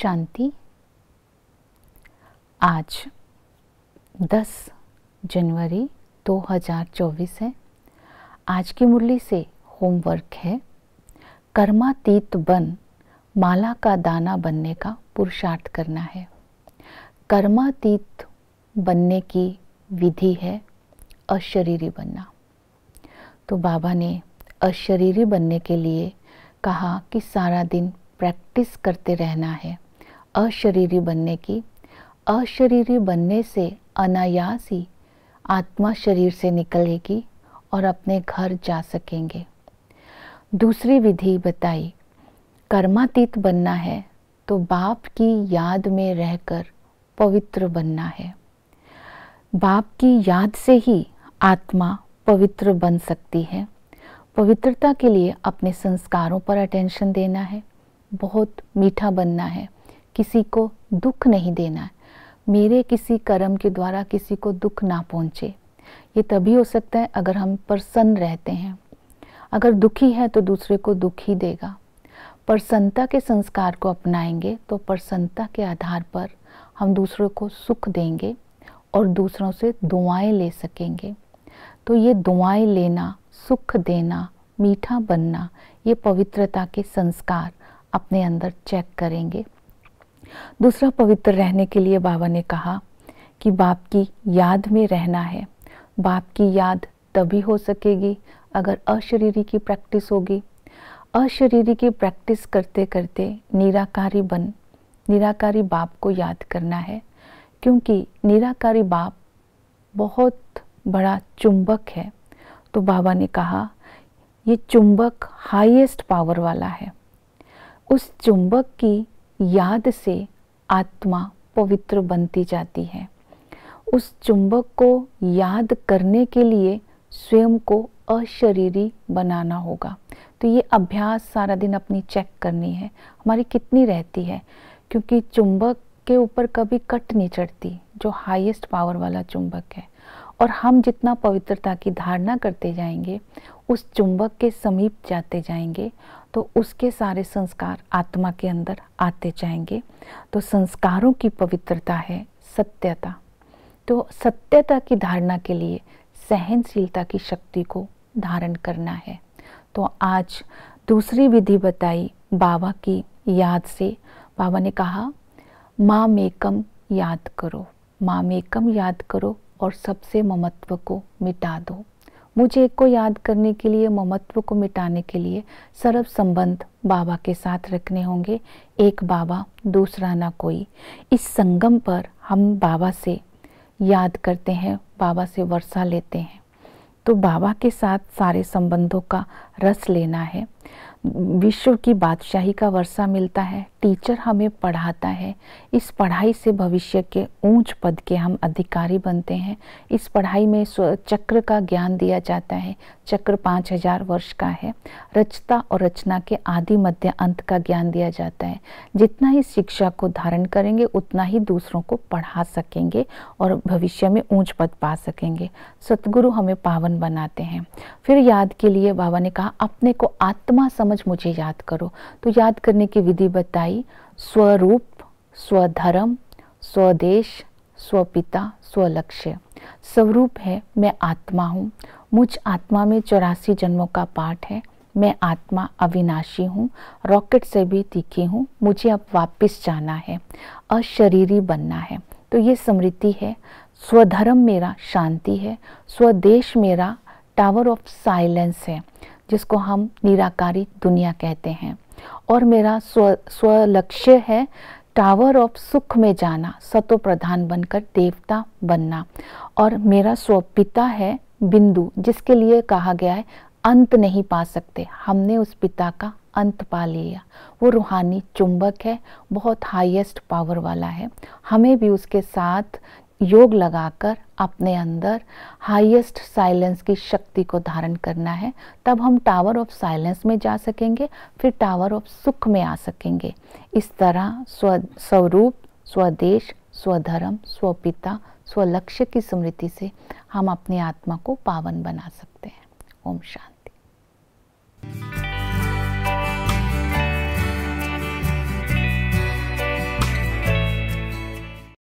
शांति आज 10 जनवरी 2024 है आज की मुरली से होमवर्क है कर्मातीत बन माला का दाना बनने का पुरुषार्थ करना है कर्मातीत बनने की विधि है अशरीरी बनना तो बाबा ने अशरीरी बनने के लिए कहा कि सारा दिन प्रैक्टिस करते रहना है अशरीरी बनने की अशरीरी बनने से अनायास ही आत्मा शरीर से निकलेगी और अपने घर जा सकेंगे दूसरी विधि बताई कर्मातीत बनना है तो बाप की याद में रहकर पवित्र बनना है बाप की याद से ही आत्मा पवित्र बन सकती है पवित्रता के लिए अपने संस्कारों पर अटेंशन देना है बहुत मीठा बनना है किसी को दुख नहीं देना है मेरे किसी कर्म के द्वारा किसी को दुख ना पहुँचे ये तभी हो सकता है अगर हम प्रसन्न रहते हैं अगर दुखी है तो दूसरे को दुख ही देगा प्रसन्नता के संस्कार को अपनाएंगे तो प्रसन्नता के आधार पर हम दूसरों को सुख देंगे और दूसरों से दुआएं ले सकेंगे तो ये दुआएं लेना सुख देना मीठा बनना ये पवित्रता के संस्कार अपने अंदर चेक करेंगे दूसरा पवित्र रहने के लिए बाबा ने कहा कि बाप की याद में रहना है बाप की याद तभी हो सकेगी अगर अशरीरी की प्रैक्टिस होगी अशरीरी की प्रैक्टिस करते करते निराकारी बन निराकारी बाप को याद करना है क्योंकि निराकारी बाप बहुत बड़ा चुंबक है तो बाबा ने कहा ये चुंबक हाईएस्ट पावर वाला है उस चुंबक की याद से आत्मा पवित्र बनती जाती है उस चुंबक को याद करने के लिए स्वयं को अशरीरी बनाना होगा तो ये अभ्यास सारा दिन अपनी चेक करनी है हमारी कितनी रहती है क्योंकि चुंबक के ऊपर कभी कट नहीं चढ़ती जो हाईएस्ट पावर वाला चुंबक है और हम जितना पवित्रता की धारणा करते जाएंगे उस चुंबक के समीप जाते जाएंगे तो उसके सारे संस्कार आत्मा के अंदर आते जाएंगे तो संस्कारों की पवित्रता है सत्यता तो सत्यता की धारणा के लिए सहनशीलता की शक्ति को धारण करना है तो आज दूसरी विधि बताई बाबा की याद से बाबा ने कहा माँ मेकम याद करो माँ मेकम याद करो और सबसे ममत्व को मिटा दो मुझे एक को याद करने के लिए ममत्व को मिटाने के लिए सर्व संबंध बाबा के साथ रखने होंगे एक बाबा दूसरा ना कोई इस संगम पर हम बाबा से याद करते हैं बाबा से वर्षा लेते हैं तो बाबा के साथ सारे संबंधों का रस लेना है विश्व की बादशाही का वर्षा मिलता है टीचर हमें पढ़ाता है इस पढ़ाई से भविष्य के ऊंच पद के हम अधिकारी बनते हैं इस पढ़ाई में चक्र का ज्ञान दिया जाता है चक्र पाँच हजार वर्ष का है रचता और रचना के आदि मध्य अंत का ज्ञान दिया जाता है जितना ही शिक्षा को धारण करेंगे उतना ही दूसरों को पढ़ा सकेंगे और भविष्य में ऊंच पद पा सकेंगे सतगुरु हमें पावन बनाते हैं फिर याद के लिए बाबा ने कहा अपने को आत्मा समझ मुझे याद करो तो याद करने की विधि बताई भाई स्वरूप स्वधर्म स्वदेश स्वपिता स्वलक्ष्य स्वरूप है मैं आत्मा हूँ मुझ आत्मा में चौरासी जन्मों का पाठ है मैं आत्मा अविनाशी हूँ रॉकेट से भी तीखी हूँ मुझे अब वापस जाना है अशरीरी बनना है तो ये समृद्धि है स्वधर्म मेरा शांति है स्वदेश मेरा टावर ऑफ साइलेंस है जिसको हम निराकारी दुनिया कहते हैं और मेरा स्व स्वलक्ष्य है टावर ऑफ सुख में जाना सतो प्रधान बनकर देवता बनना और मेरा स्व पिता है बिंदु जिसके लिए कहा गया है अंत नहीं पा सकते हमने उस पिता का अंत पा लिया वो रूहानी चुंबक है बहुत हाईएस्ट पावर वाला है हमें भी उसके साथ योग लगाकर अपने अंदर हाईएस्ट साइलेंस की शक्ति को धारण करना है तब हम टावर ऑफ साइलेंस में जा सकेंगे फिर टावर ऑफ सुख में आ सकेंगे इस तरह स्व स्वरूप स्वदेश स्वधर्म स्वपिता स्वलक्ष्य की स्मृति से हम अपनी आत्मा को पावन बना सकते हैं ओम शांति